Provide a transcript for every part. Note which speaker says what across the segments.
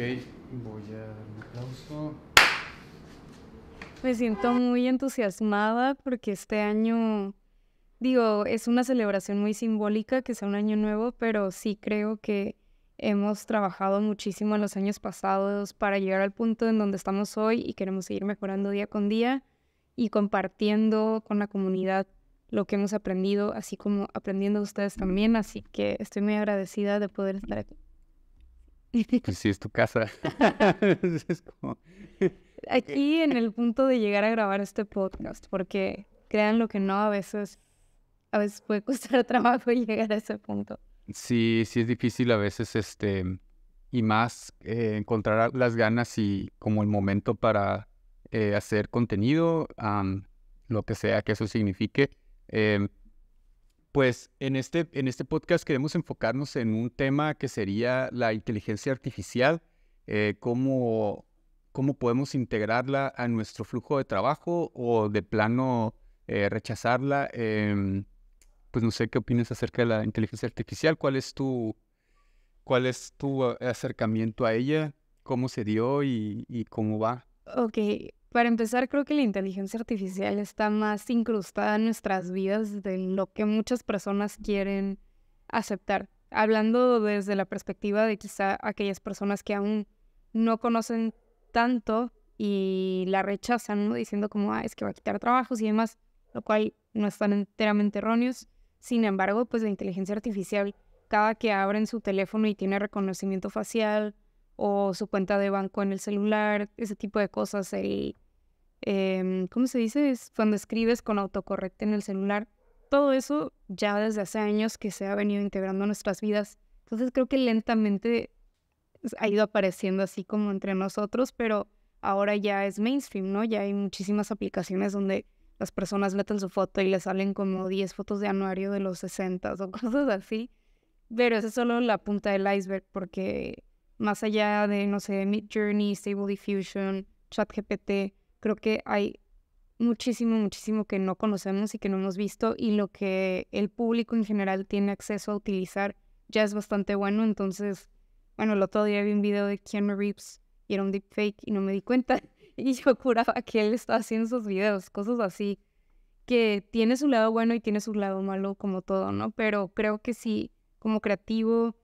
Speaker 1: voy a dar un aplauso.
Speaker 2: Me siento muy entusiasmada porque este año, digo, es una celebración muy simbólica que sea un año nuevo, pero sí creo que hemos trabajado muchísimo en los años pasados para llegar al punto en donde estamos hoy y queremos seguir mejorando día con día y compartiendo con la comunidad lo que hemos aprendido, así como aprendiendo ustedes también. Así que estoy muy agradecida de poder estar aquí.
Speaker 1: Pues sí, es tu casa.
Speaker 2: Aquí en el punto de llegar a grabar este podcast, porque crean lo que no, a veces, a veces puede costar trabajo llegar a ese punto.
Speaker 1: Sí, sí es difícil a veces, este, y más eh, encontrar las ganas y como el momento para eh, hacer contenido, lo que sea que eso signifique. Em, pues en este, en este podcast queremos enfocarnos en un tema que sería la inteligencia artificial, eh, cómo, podemos integrarla a nuestro flujo de trabajo o de plano eh, rechazarla. Em, pues no sé qué opinas acerca de la inteligencia artificial, cuál es tu, cuál es tu eh, acercamiento a ella, cómo se dio y, y cómo va.
Speaker 2: Ok, para empezar, creo que la inteligencia artificial está más incrustada en nuestras vidas de lo que muchas personas quieren aceptar. Hablando desde la perspectiva de quizá aquellas personas que aún no conocen tanto y la rechazan, ¿no? diciendo como, ah, es que va a quitar trabajos y demás, lo cual no están enteramente erróneos. Sin embargo, pues la inteligencia artificial, cada que abren su teléfono y tiene reconocimiento facial, o su cuenta de banco en el celular, ese tipo de cosas, el, em, ¿cómo se dice? cuando escribes con autocorrecta en el celular. Todo eso ya desde hace años que se ha venido integrando a nuestras vidas. Entonces creo que lentamente ha ido apareciendo así como entre nosotros, pero ahora ya es mainstream, ¿no? Ya hay muchísimas aplicaciones donde las personas meten su foto y le salen como 10 fotos de anuario de los 60 o cosas así. Pero esa es solo la punta del iceberg porque más allá de, no sé, Mid Journey, Stable Diffusion, ChatGPT, creo que hay muchísimo, muchísimo que no conocemos y que no hemos visto y lo que el público en general tiene acceso a utilizar ya es bastante bueno. Entonces, bueno, el otro día vi un video de Keanu Reeves y era un deepfake y no me di cuenta y yo juraba que él estaba haciendo esos videos, cosas así que tiene su lado bueno y tiene su lado malo como todo, ¿no? Pero creo que sí, como creativo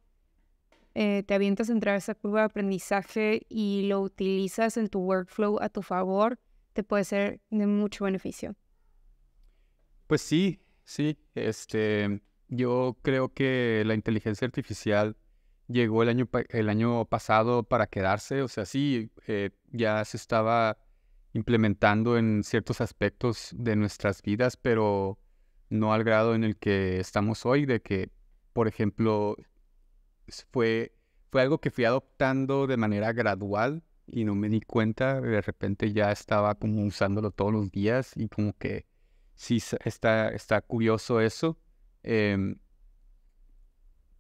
Speaker 2: eh, te avientas a entrar a esa curva de aprendizaje y lo utilizas en tu workflow a tu favor, te puede ser de mucho beneficio.
Speaker 1: Pues sí, sí. Este, yo creo que la inteligencia artificial llegó el año, el año pasado para quedarse. O sea, sí, eh, ya se estaba implementando en ciertos aspectos de nuestras vidas, pero no al grado en el que estamos hoy, de que, por ejemplo, fue, fue algo que fui adoptando de manera gradual y no me di cuenta. De repente ya estaba como usándolo todos los días y como que sí está, está curioso eso. Em,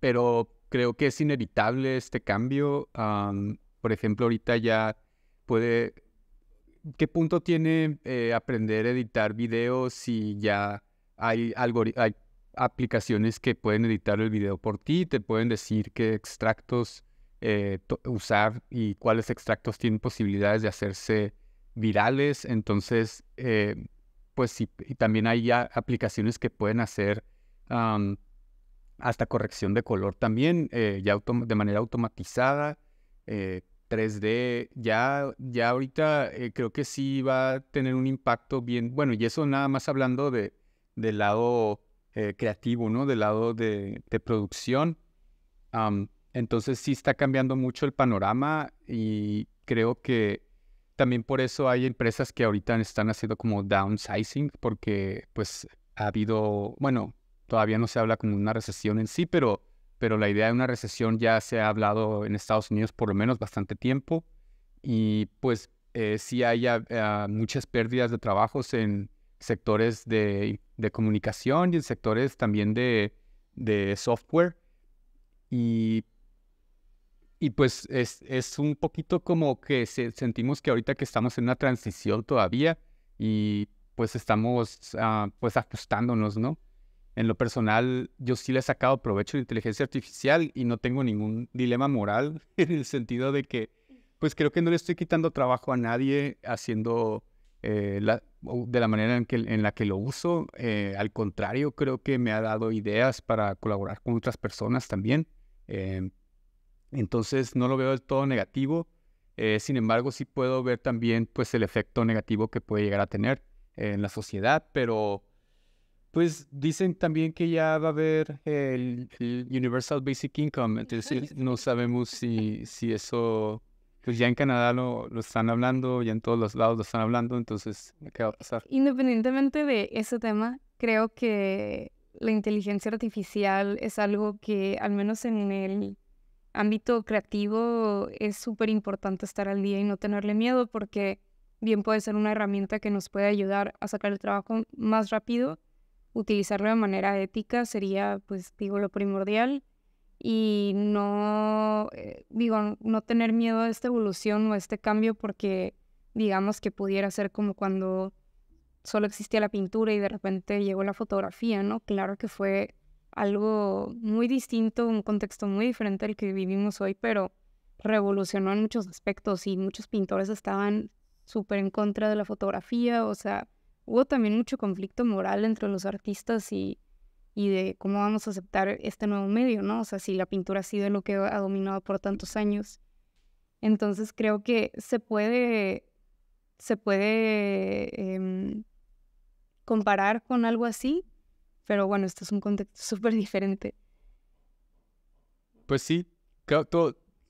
Speaker 1: pero creo que es inevitable este cambio. por ejemplo, ahorita ya puede... ¿Qué punto tiene eh, aprender a editar videos si ya hay, algo? hay aplicaciones que pueden editar el video por ti, te pueden decir qué extractos eh, usar y cuáles extractos tienen posibilidades de hacerse virales. Entonces, eh, pues sí, y también hay ya aplicaciones que pueden hacer hasta corrección de color también, eh, ya de manera automatizada. 3D, ya, ya ahorita creo que sí va a tener un impacto bien, bueno, y eso nada más hablando de, del lado eh, creativo, ¿no? Del lado de, producción. entonces sí está cambiando mucho el panorama y creo que también por eso hay empresas que ahorita están haciendo como downsizing porque pues ha habido, bueno, todavía no se habla como una recesión en sí, pero, pero la idea de una recesión ya se ha hablado en Estados Unidos por lo menos bastante tiempo y pues eh, sí hay ah, muchas pérdidas de trabajos en sectores de de comunicación y en sectores también de, software. Y, y pues es, un poquito como que sentimos que ahorita que estamos en una transición todavía y pues estamos ah, pues ajustándonos, ¿no? En lo personal, yo sí le he sacado provecho de inteligencia artificial y no tengo ningún dilema moral en el sentido de que, pues creo que no le estoy quitando trabajo a nadie haciendo eh, la, de la manera en, que, en la que lo uso. Eh, al contrario, creo que me ha dado ideas para colaborar con otras personas también. Em, entonces, no lo veo del todo negativo. Eh, sin embargo, sí puedo ver también pues, el efecto negativo que puede llegar a tener en la sociedad, pero pues dicen también que ya va a haber el, Universal Basic Income, entonces no sabemos si, si eso pues ya en Canadá lo, lo, están hablando, ya en todos los lados lo están hablando, entonces,
Speaker 2: ¿qué va a pasar? Independientemente de ese tema, creo que la inteligencia artificial es algo que, al menos en el ámbito creativo, es súper importante estar al día y no tenerle miedo porque bien puede ser una herramienta que nos puede ayudar a sacar el trabajo más rápido. Utilizarlo de manera ética sería, pues digo, lo primordial y no, eh, digo, no tener miedo a esta evolución o a este cambio porque digamos que pudiera ser como cuando solo existía la pintura y de repente llegó la fotografía, ¿no? Claro que fue algo muy distinto, un contexto muy diferente al que vivimos hoy, pero revolucionó en muchos aspectos y muchos pintores estaban súper en contra de la fotografía, o sea, hubo también mucho conflicto moral entre los artistas y y de cómo vamos a aceptar este nuevo medio, ¿no? O sea, si la pintura ha sido lo que ha dominado por tantos años. Entonces creo que se puede, se puede em, comparar con algo así, pero bueno, este es un contexto súper diferente.
Speaker 1: Pues sí,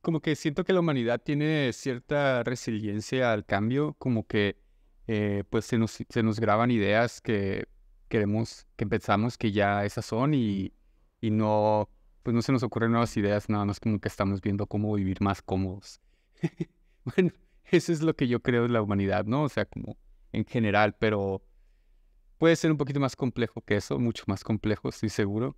Speaker 1: como que siento que la humanidad tiene cierta resiliencia al cambio, como que eh, pues se nos, se nos graban ideas que queremos, que pensamos que ya esas son y, no, pues no se nos ocurren nuevas ideas, nada más como que estamos viendo cómo vivir más cómodos. bueno, eso es lo que yo creo de la humanidad, ¿no? O sea, como en general, pero puede ser un poquito más complejo que eso, mucho más complejo, estoy seguro.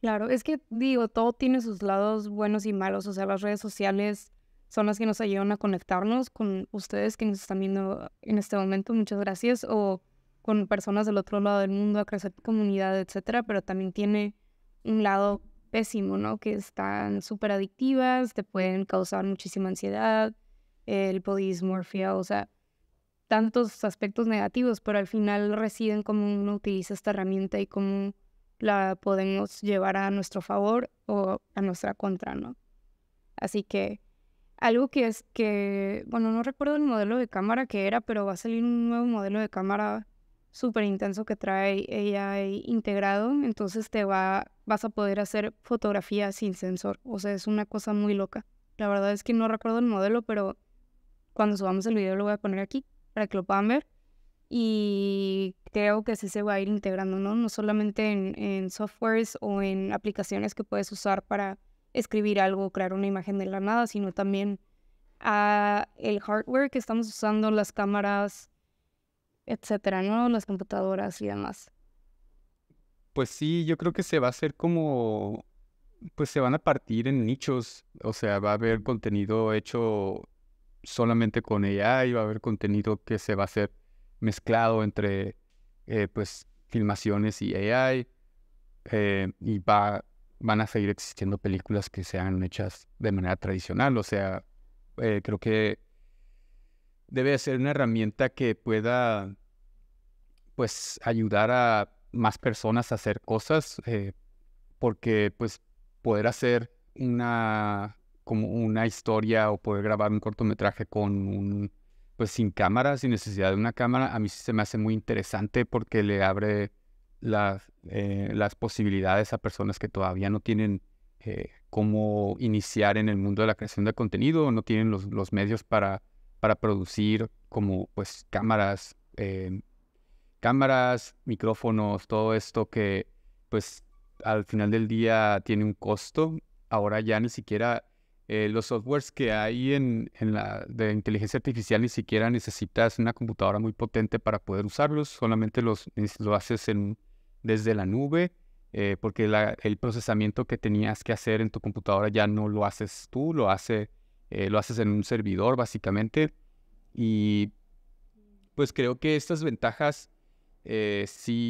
Speaker 2: Claro, es que digo, todo tiene sus lados buenos y malos, o sea, las redes sociales son las que nos ayudan a conectarnos con ustedes que nos están viendo en este momento, muchas gracias, o con personas del otro lado del mundo, a crecer tu comunidad, etcétera, pero también tiene un lado pésimo, ¿no? Que están súper adictivas, te pueden causar muchísima ansiedad, el podismorfia, o sea, tantos aspectos negativos, pero al final residen cómo uno utiliza esta herramienta y cómo la podemos llevar a nuestro favor o a nuestra contra, ¿no? Así que algo que es que, bueno, no recuerdo el modelo de cámara que era, pero va a salir un nuevo modelo de cámara súper intenso que trae AI integrado, entonces te va, vas a poder hacer fotografía sin sensor. O sea, es una cosa muy loca. La verdad es que no recuerdo el modelo, pero cuando subamos el video lo voy a poner aquí para que lo puedan ver. Y creo que sí se va a ir integrando, ¿no? No solamente en, en softwares o en aplicaciones que puedes usar para escribir algo crear una imagen de la nada, sino también a ah, el hardware que estamos usando, las cámaras, etcétera, ¿no? Las computadoras y demás.
Speaker 1: Pues sí, yo creo que se va a hacer como, pues se van a partir en nichos, o sea, va a haber contenido hecho solamente con AI, va a haber contenido que se va a hacer mezclado entre, eh, pues, filmaciones y AI, eh, y va, van a seguir existiendo películas que sean hechas de manera tradicional, o sea, eh, creo que debe ser una herramienta que pueda pues ayudar a más personas a hacer cosas, eh, porque pues poder hacer una, como una historia o poder grabar un cortometraje con un, pues sin cámara, sin necesidad de una cámara, a mí sí se me hace muy interesante porque le abre las, eh, las posibilidades a personas que todavía no tienen eh, cómo iniciar en el mundo de la creación de contenido, no tienen los, medios para, para producir como pues cámaras, eh, cámaras, micrófonos, todo esto que pues al final del día tiene un costo. Ahora ya ni siquiera eh, los softwares que hay en, la inteligencia artificial ni siquiera necesitas una computadora muy potente para poder usarlos, solamente los, lo haces en, desde la nube, eh, porque el procesamiento que tenías que hacer en tu computadora ya no lo haces tú, lo, hace, eh, lo haces en un servidor básicamente. Y pues creo que estas ventajas si, eh,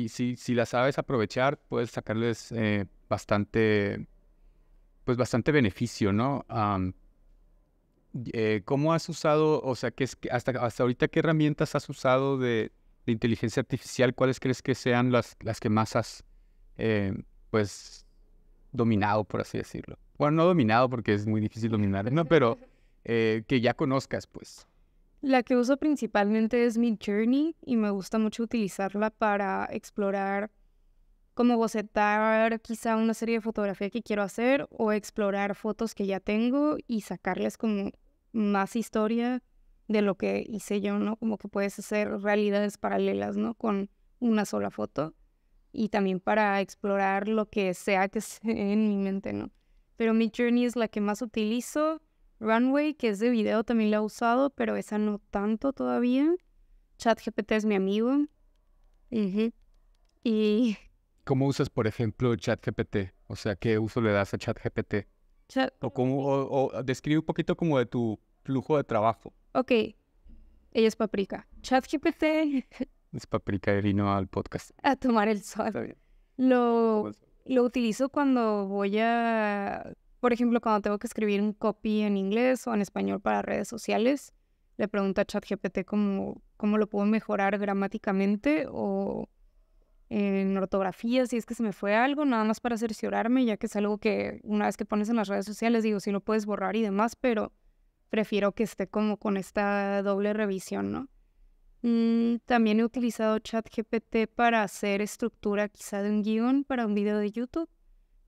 Speaker 1: si, si las sabes aprovechar, puedes sacarles eh, bastante, pues bastante beneficio, ¿no? Eh, ¿Cómo has usado, o sea, qué es, hasta, hasta ahorita qué herramientas has usado de, de, inteligencia artificial? ¿Cuáles crees que sean las, las que más has, pues, dominado, por así decirlo? Bueno, no dominado porque es muy difícil dominar, ¿no? Pero que ya conozcas, pues.
Speaker 2: La que uso principalmente es Mid Journey y me gusta mucho utilizarla para explorar como bocetar quizá una serie de fotografía que quiero hacer o explorar fotos que ya tengo y sacarles como más historia de lo que hice yo, ¿no? Como que puedes hacer realidades paralelas, ¿no? Con una sola foto y también para explorar lo que sea que esté en mi mente, ¿no? Pero mi journey es la que más utilizo Runway, que es de video, también lo he usado, pero esa no tanto todavía. ChatGPT es mi amigo. Y...
Speaker 1: ¿Cómo usas, por ejemplo, ChatGPT? O sea, ¿qué uso le das a ChatGPT? Chat... O, o, describe un poquito como de tu flujo de trabajo.
Speaker 2: Ok. Ella es paprika. ChatGPT...
Speaker 1: Es paprika y al podcast.
Speaker 2: A tomar el sol. Lo, pues lo utilizo cuando voy a por ejemplo, cuando tengo que escribir un copy en inglés o en español para redes sociales, le pregunto a ChatGPT cómo, cómo lo puedo mejorar gramáticamente o en ortografía, si es que se me fue algo, nada más para cerciorarme, ya que es algo que una vez que pones en las redes sociales, digo, si lo puedes borrar y demás, pero prefiero que esté como con esta doble revisión, ¿no? Mm, también he utilizado ChatGPT para hacer estructura quizá de un guión para un video de YouTube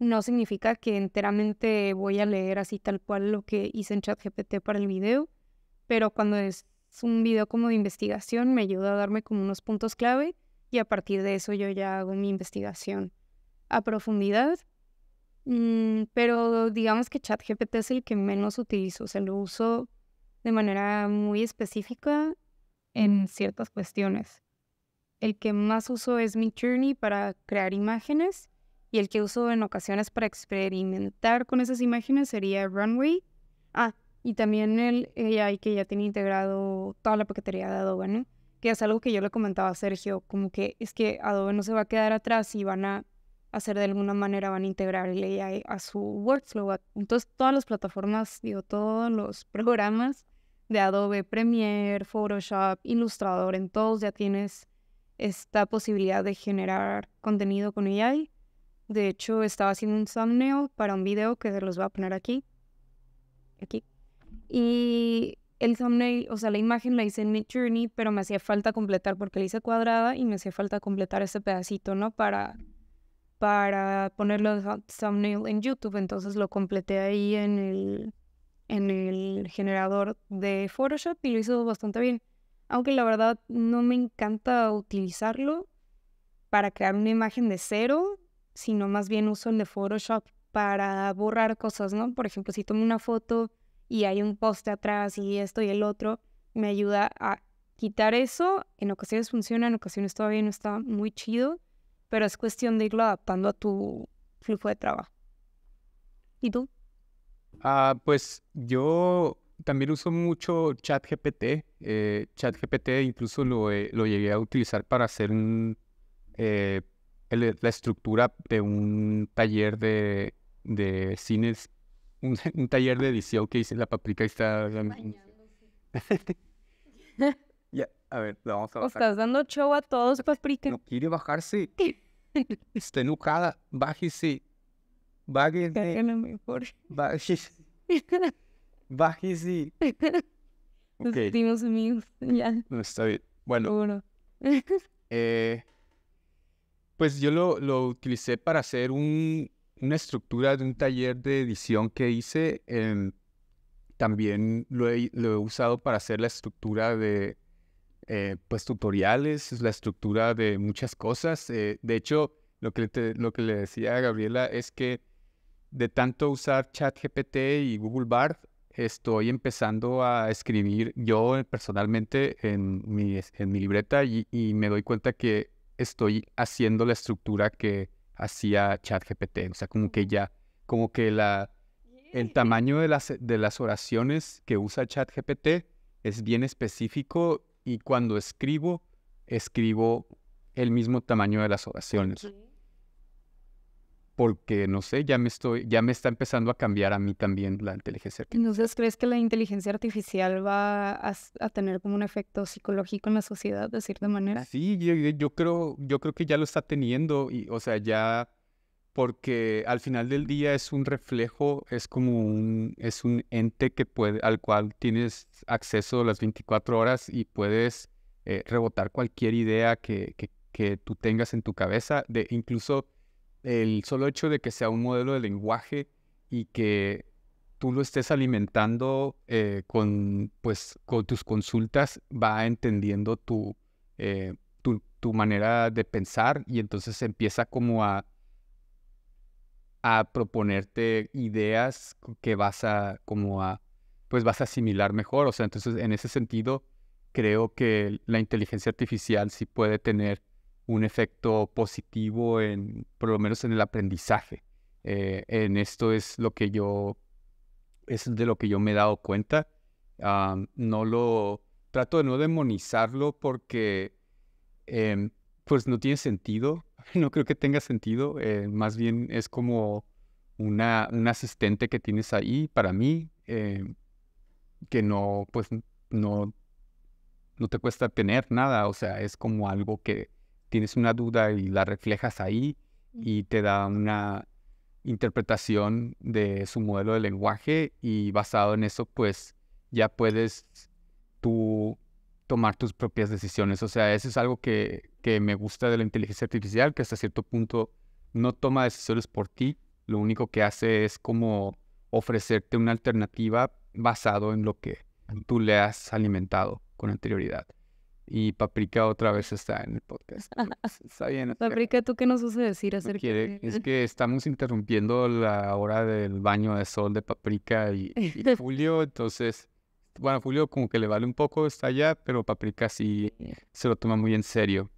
Speaker 2: no significa que enteramente voy a leer así tal cual lo que hice en ChatGPT para el video, pero cuando es un video como de investigación me ayuda a darme como unos puntos clave y a partir de eso yo ya hago mi investigación a profundidad. Mm, pero digamos que ChatGPT es el que menos utilizo, se sea, lo uso de manera muy específica en ciertas cuestiones. El que más uso es mi Journey para crear imágenes y el que uso en ocasiones para experimentar con esas imágenes sería Runway. Ah, y también el AI que ya tiene integrado toda la paquetería de Adobe, ¿no? Que es algo que yo le comentaba a Sergio, como que es que Adobe no se va a quedar atrás y van a hacer de alguna manera, van a integrar el AI a su workflow. Entonces, todas las plataformas, digo, todos los programas de Adobe, Premiere, Photoshop, Illustrator, en todos ya tienes esta posibilidad de generar contenido con AI de hecho, estaba haciendo un thumbnail para un video que se los voy a poner aquí. Aquí. Y el thumbnail, o sea, la imagen la hice en Mid Journey, pero me hacía falta completar porque la hice cuadrada y me hacía falta completar ese pedacito, ¿no? Para, para ponerlo en thumbnail en YouTube. Entonces lo completé ahí en el, en el generador de Photoshop y lo hizo bastante bien. Aunque la verdad no me encanta utilizarlo para crear una imagen de cero, sino más bien uso el de Photoshop para borrar cosas, ¿no? Por ejemplo, si tomo una foto y hay un poste atrás y esto y el otro, me ayuda a quitar eso. En ocasiones funciona, en ocasiones todavía no está muy chido, pero es cuestión de irlo adaptando a tu flujo de trabajo. ¿Y tú?
Speaker 1: Ah, pues yo también uso mucho ChatGPT. Eh, ChatGPT incluso lo, lo, llegué a utilizar para hacer un eh, eh, la estructura de un taller de, de cines, un, taller de edición que hice la paprika y está... ya, a ver, vamos a bajar. Estás dando
Speaker 2: show a todos, paprika. No
Speaker 1: quiere bajarse. está enojada. Bájese. Bájese. mejor. Bájese. Bájese.
Speaker 2: Nos okay. amigos, ya.
Speaker 1: No, está bien. Bueno. eh, pues yo lo, utilicé para hacer una estructura de un taller de edición que hice. Em, también lo he, usado para hacer la estructura de eh, pues tutoriales, la estructura de muchas cosas. Eh, de hecho, lo que, lo que le decía a Gabriela es que de tanto usar ChatGPT y Google Bard, estoy empezando a escribir yo personalmente en mi, en mi libreta y, y me doy cuenta que estoy haciendo la estructura que hacía ChatGPT. O sea, como que ya, como que la, el tamaño de las, de las oraciones que usa ChatGPT es bien específico y cuando escribo, escribo el mismo tamaño de las oraciones porque no sé, ya me estoy, ya me está empezando a cambiar a mí también la inteligencia
Speaker 2: artificial. Entonces, ¿crees que la inteligencia artificial va a, tener como un efecto psicológico en la sociedad, de cierta manera?
Speaker 1: Sí, yo, yo, creo, yo creo que ya lo está teniendo, y, o sea, ya porque al final del día es un reflejo, es como un, es un ente que puede, al cual tienes acceso las 24 horas y puedes eh, rebotar cualquier idea que, que, que tú tengas en tu cabeza, de incluso el solo hecho de que sea un modelo de lenguaje y que tú lo estés alimentando eh, con, pues, con tus consultas, va entendiendo eh, tu, tu, manera de pensar y entonces empieza como a, a proponerte ideas que vas a, como a, pues vas a asimilar mejor. O sea, entonces en ese sentido, creo que la inteligencia artificial sí puede tener un efecto positivo en, por lo menos en el aprendizaje. Eh, en esto es lo que yo, es de lo que yo me he dado cuenta. no lo, trato de no demonizarlo porque, em, pues no tiene sentido. No creo que tenga sentido. Eh, más bien es como una, un asistente que tienes ahí para mí, eh, que no, pues no, no te cuesta tener nada. O sea, es como algo que, tienes una duda y la reflejas ahí y te da una interpretación de su modelo de lenguaje y basado en eso, pues ya puedes tú tomar tus propias decisiones. O sea, eso es algo que, que me gusta de la inteligencia artificial, que hasta cierto punto no toma decisiones por ti, lo único que hace es como ofrecerte una alternativa basado en lo que tú le has alimentado con anterioridad. Y Paprika otra vez está en el podcast.
Speaker 2: Pues, está bien. Paprika, ¿tú qué nos vas decir acerca de...? Es
Speaker 1: que estamos interrumpiendo la hora del baño de sol de Paprika y, de Julio, entonces... Bueno, Julio como que le vale un poco, está allá, pero Paprika sí se lo toma muy en serio.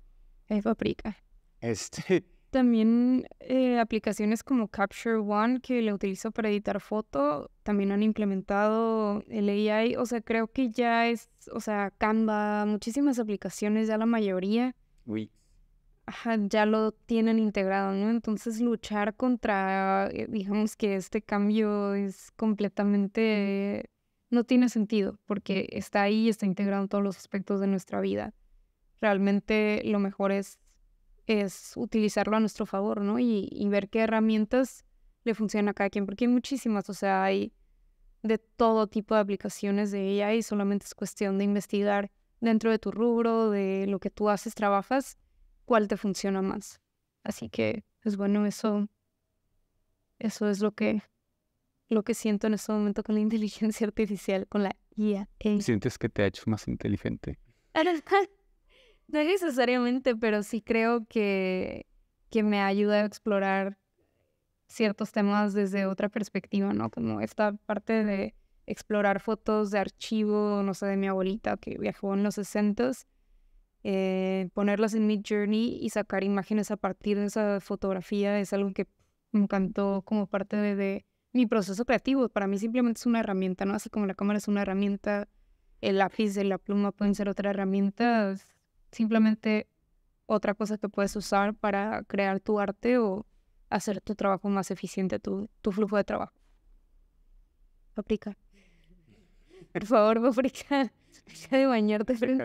Speaker 2: Es Paprika.
Speaker 1: Este,
Speaker 2: también eh, aplicaciones como Capture One, que la utilizo para editar foto, también han implementado el AI. O sea, creo que ya es, o sea, Canva, muchísimas aplicaciones, ya la mayoría. ya lo tienen integrado, ¿no? Entonces luchar contra, eh, digamos que este cambio es completamente, no tiene sentido porque está ahí, está integrado en todos los aspectos de nuestra vida. Realmente lo mejor es es utilizarlo a nuestro favor, ¿no? Y, y ver qué herramientas le funcionan a cada quien, porque hay muchísimas, o sea, hay de todo tipo de aplicaciones de y solamente es cuestión de investigar dentro de tu rubro, de lo que tú haces, trabajas, cuál te funciona más. Así que, pues bueno, eso, eso es lo que, lo que siento en este momento con la inteligencia artificial, con la IA.
Speaker 1: ¿Sientes que te ha hecho más inteligente?
Speaker 2: No necesariamente, pero sí creo que, que me ayuda a explorar ciertos temas desde otra perspectiva, ¿no? Como esta parte de explorar fotos de archivo, no sé, de mi abuelita que viajó en los 60 eh, ponerlas en mi Journey y sacar imágenes a partir de esa fotografía es algo que me encantó como parte de, mi proceso creativo. Para mí simplemente es una herramienta, ¿no? Así como la cámara es una herramienta, el lápiz y la pluma pueden ser otra herramienta, simplemente otra cosa que puedes usar para crear tu arte o hacer tu trabajo más eficiente, tu, flujo de trabajo. Paprika. Por favor, paprika. de bañarte frente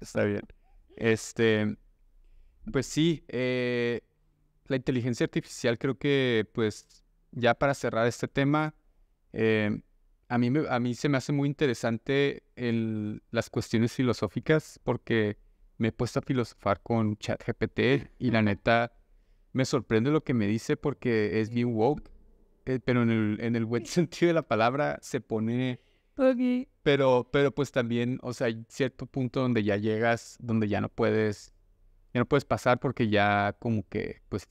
Speaker 1: Está bien. Este, pues sí, eh, la inteligencia artificial creo que, pues, ya para cerrar este tema, eh, a, mí a mí se me hace muy interesante las cuestiones filosóficas porque me he puesto a filosofar con ChatGPT y la neta me sorprende lo que me dice porque es bien woke, eh, pero en el, buen sentido de la palabra se pone... Pero, pero pues también, o sea, hay cierto punto donde ya llegas, donde ya no puedes, ya no puedes pasar porque ya como que, pues...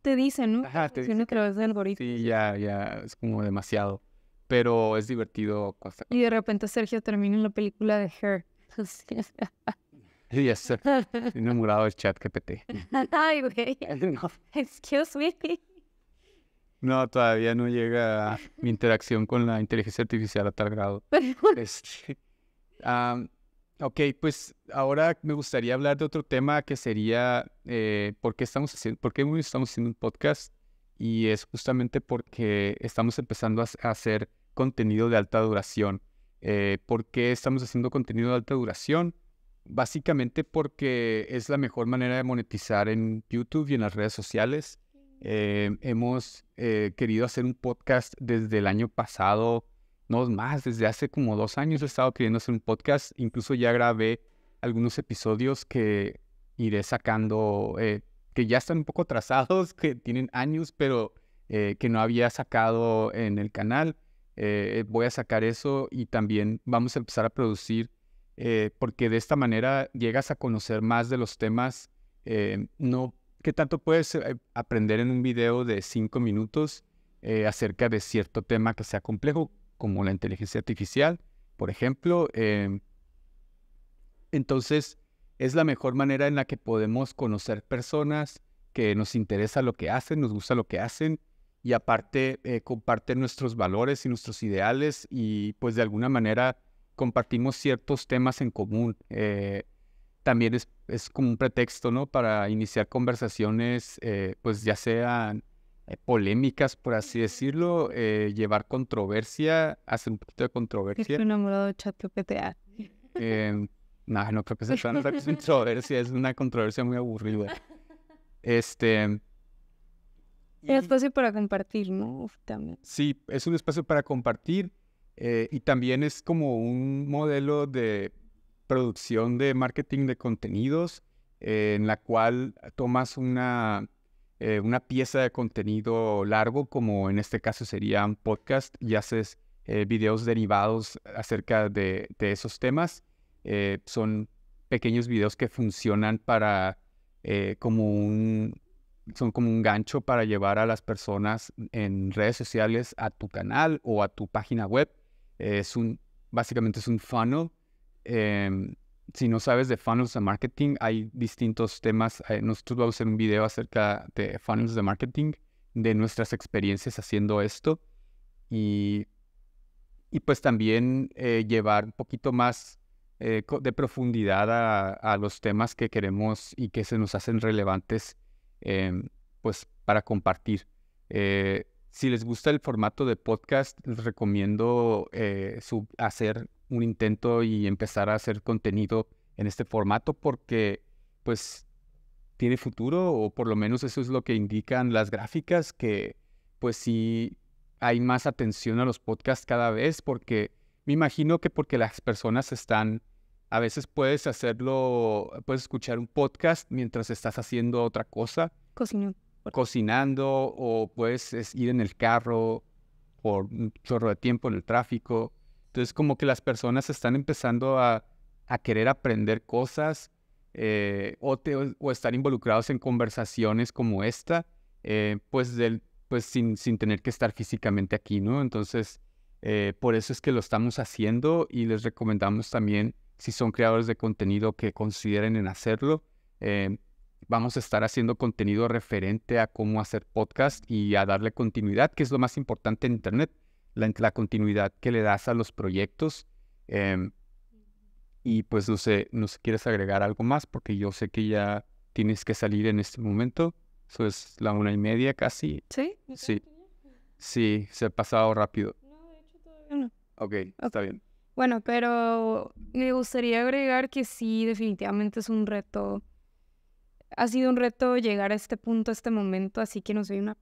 Speaker 2: Te dicen, ¿no? Ajá, te dicen.
Speaker 1: Que lo algoritmo. Sí, ya, ya, es como demasiado. Pero es divertido.
Speaker 2: Y de repente Sergio termina en la película de Her.
Speaker 1: Yes, Estoy Enamorado del chat que
Speaker 2: Ay,
Speaker 1: No. todavía no llega mi interacción con la inteligencia artificial a tal grado. Este, ok, pues ahora me gustaría hablar de otro tema que sería eh, ¿por, qué estamos haciendo, por qué estamos haciendo un podcast. Y es justamente porque estamos empezando a, hacer contenido de alta duración. Eh, ¿Por qué estamos haciendo contenido de alta duración? básicamente porque es la mejor manera de monetizar en YouTube y en las redes sociales. Eh, hemos eh, querido hacer un podcast desde el año pasado, no más, desde hace como dos años he estado queriendo hacer un podcast. Incluso ya grabé algunos episodios que iré sacando, eh, que ya están un poco trazados, que tienen años, pero que no había sacado en el canal. voy a sacar eso y también vamos a empezar a producir eh, porque de esta manera llegas a conocer más de los temas, eh, no, ¿qué tanto puedes eh, aprender en un video de cinco minutos acerca de cierto tema que sea complejo, como la inteligencia artificial, por ejemplo? entonces, es la mejor manera en la que podemos conocer personas que nos interesa lo que hacen, nos gusta lo que hacen y aparte comparten nuestros valores y nuestros ideales y pues de alguna manera compartimos ciertos temas en común. Eh, también es, como un pretexto, ¿no? Para iniciar conversaciones, eh, pues ya sean eh, polémicas, por así decirlo, llevar controversia, hacer un poquito de controversia. Estoy
Speaker 2: enamorado de ChatGPT.
Speaker 1: Em, no, no creo que sea una controversia, es una controversia muy aburrida. Este...
Speaker 2: Es espacio para compartir, ¿no? También.
Speaker 1: Sí, es un espacio para compartir eh, y también es como un modelo de producción de marketing de contenidos eh, en la cual tomas una, eh, una pieza de contenido largo, como en este caso sería un podcast, y haces videos derivados acerca de, de esos temas. son pequeños videos que funcionan para como un son como un gancho para llevar a las personas en redes sociales a tu canal o a tu página web es un, básicamente es un funnel. Em, si no sabes de funnels de marketing, hay distintos temas. Eh, nosotros vamos a hacer un video acerca de funnels de marketing, de nuestras experiencias haciendo esto. Y, y pues también eh, llevar un poquito más eh, de profundidad a, los temas que queremos y que se nos hacen relevantes, em, pues para compartir. Si les gusta el formato de podcast, les recomiendo eh, hacer un intento y empezar a hacer contenido en este formato porque pues tiene futuro o por lo menos eso es lo que indican las gráficas que pues sí hay más atención a los podcasts cada vez porque me imagino que porque las personas están a veces puedes hacerlo, puedes escuchar un podcast mientras estás haciendo otra cosa cocinando o puedes ir en el carro por un chorro de tiempo en el tráfico. Entonces como que las personas están empezando a, querer aprender cosas eh, o, estar involucrados en conversaciones como esta, eh, pues, pues sin, tener que estar físicamente aquí, ¿no? Entonces eh, por eso es que lo estamos haciendo y les recomendamos también si son creadores de contenido que consideren en hacerlo vamos a estar haciendo contenido referente a cómo hacer podcast y a darle continuidad, que es lo más importante en Internet, la, continuidad que le das a los proyectos. Em, y pues no sé, no sé, ¿quieres agregar algo más? Porque yo sé que ya tienes que salir en este momento. Eso es la una y media casi. ¿Sí? Sí. Sí, se ha pasado rápido. No, de
Speaker 2: hecho todavía no.
Speaker 1: Okay, ok, está bien.
Speaker 2: Bueno, pero me gustaría agregar que sí, definitivamente es un reto ha sido un reto llegar a este punto, a este momento, así que nos doy una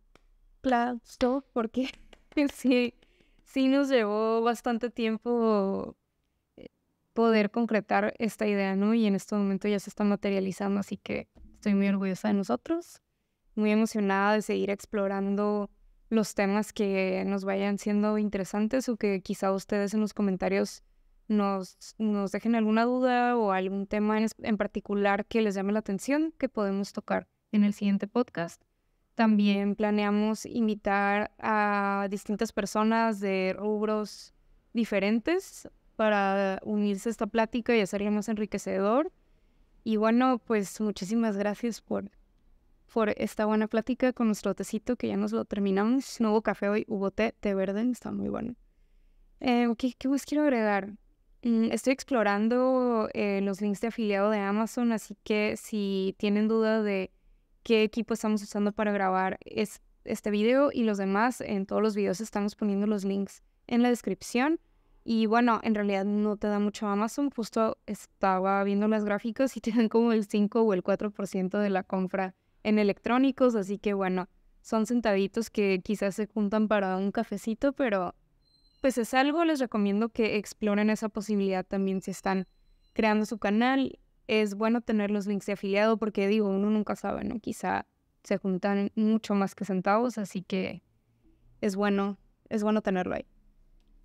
Speaker 2: aplauso porque pues sí, sí nos llevó bastante tiempo eh, poder concretar esta idea, ¿no? Y en este momento ya se está materializando, así que estoy muy orgullosa de nosotros, muy emocionada de seguir explorando los temas que nos vayan siendo interesantes o que quizá ustedes en los comentarios nos, nos dejen alguna duda o algún tema en, particular que les llame la atención que podemos tocar en el siguiente podcast. También planeamos invitar a distintas personas de rubros diferentes para unirse a esta plática y hacerla más enriquecedor. Y bueno, pues muchísimas gracias por, por esta buena plática con nuestro tecito que ya nos lo terminamos. No hubo café hoy, hubo té, té verde, está muy bueno. ¿qué, eh, ¿Qué más quiero agregar? Mm, estoy explorando eh, los links de afiliado de Amazon, así que si tienen duda de qué equipo estamos usando para grabar este video y los demás, en todos los videos estamos poniendo los links en la descripción. Y bueno, en realidad no te da mucho Amazon, justo estaba viendo las gráficas y te dan como el 5 o el 4% de la compra en electrónicos, así que bueno, son centavitos que quizás se juntan para un cafecito, pero pues es algo, les recomiendo que exploren esa posibilidad también si están creando su canal. Es bueno tener los links de afiliado porque digo, uno nunca sabe, ¿no? Quizá se juntan mucho más que centavos, así que es bueno, es bueno tenerlo ahí.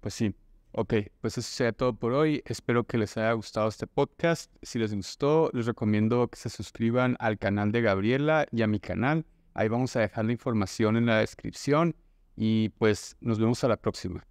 Speaker 1: Pues sí. Ok, pues eso sería todo por hoy. Espero que les haya gustado este podcast. Si les gustó, les recomiendo que se suscriban al canal de Gabriela y a mi canal. Ahí vamos a dejar la información en la descripción y pues nos vemos a la próxima.